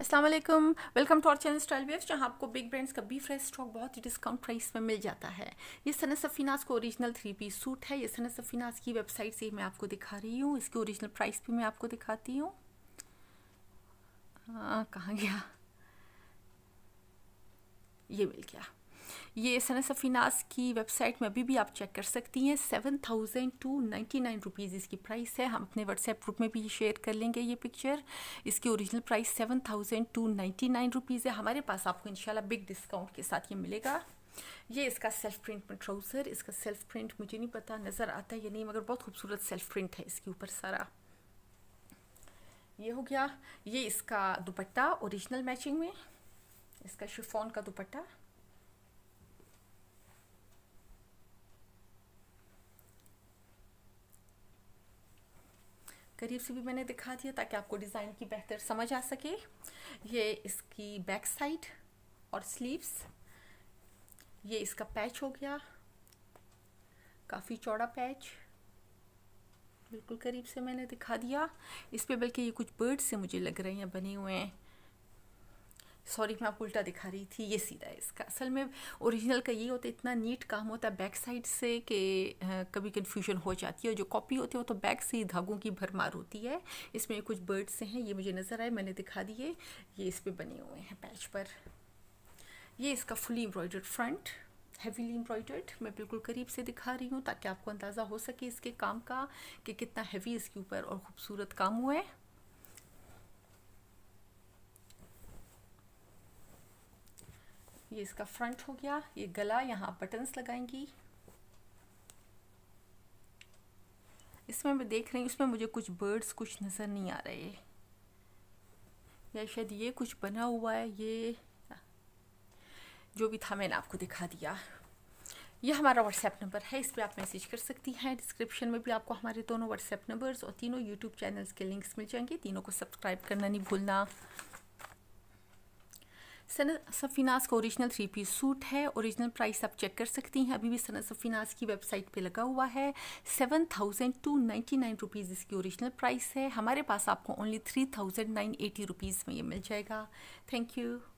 अस्सलाम वालेकुम welcome to our channel Style Waves जहाँ आपको बिग ब्रांड्स का बी फ्रेश स्टॉक बहुत ही डिस्काउंट प्राइस में मिल जाता है ये सना सफ़ीनास का ओरिजिनल थ्री पीस सूट है ये सना की वेबसाइट से मैं आपको दिखा रही हूँ इसकी ओरिजिनल प्राइस भी मैं आपको दिखाती हूँ कहाँ गया ये मिल गया ये सनस फिनास की वेबसाइट में अभी भी आप चेक कर सकती हैं seven thousand two ninety nine rupees इसकी प्राइस है हम अपने व्हाट्सएप ग्रुप में भी शेयर कर लेंगे ये पिक्चर इसकी original price seven thousand two ninety nine rupees है हमारे पास आपको इनशाला बिग डिस्काउंट के साथ ये मिलेगा ये इसका सेल्फ प्रिंट में ट्राउज़र इसका सेल्फ प्रिंट मुझे नहीं पता नज़र आता है या नहीं मगर बहुत खूबसूरत सेल्फ प्रिंट है इसके ऊपर सारा ये हो गया ये इसका दुपट्टा ओरिजिनल मैचिंग में इसका शिफॉन का दुपट्टा करीब से भी मैंने दिखा दिया ताकि आपको डिज़ाइन की बेहतर समझ आ सके ये इसकी बैक साइड और स्लीव्स ये इसका पैच हो गया काफ़ी चौड़ा पैच बिल्कुल करीब से मैंने दिखा दिया इस पे बल्कि ये कुछ बर्ड्स से मुझे लग रहे हैं बने हुए हैं सॉरी मैं आपको उल्टा दिखा रही थी ये सीधा है इसका असल में ओरिजिनल का यही होता है इतना नीट काम होता है बैक साइड से कि कभी कन्फ्यूजन हो जाती है जो कॉपी होती है वो तो बैक से ही धागों की भरमार होती है इसमें कुछ बर्ड्स हैं ये मुझे नज़र आए मैंने दिखा दिए ये इस पर बने हुए हैं पैच पर ये इसका fully embroidered front heavily embroidered मैं बिल्कुल करीब से दिखा रही हूँ ताकि आपको अंदाज़ा हो सके इसके काम का कि कितना हैवी इसके ऊपर और ख़ूबसूरत काम हुआ है ये इसका फ्रंट हो गया ये गला यहाँ बटन्स लगाएंगी इसमें मैं देख रही हूँ इसमें मुझे कुछ बर्ड्स कुछ नज़र नहीं आ रहे या शायद ये कुछ बना हुआ है ये जो भी था मैंने आपको दिखा दिया ये हमारा व्हाट्सएप नंबर है इस पर आप मैसेज कर सकती हैं डिस्क्रिप्शन में भी आपको हमारे दोनों व्हाट्सएप नंबर्स और तीनों यूट्यूब चैनल्स के लिंक्स मिल जाएंगे तीनों को सब्सक्राइब करना नहीं भूलना सनत सफीनास का ओरिजिनल थ्री पीस सूट है ओरिजिनल प्राइस आप चेक कर सकती हैं अभी भी सनत सफीनास की वेबसाइट पे लगा हुआ है seven thousand two ninety nine rupees इसकी ओरिजिनल प्राइस है हमारे पास आपको only three thousand nine eighty rupees में ये मिल जाएगा थैंक यू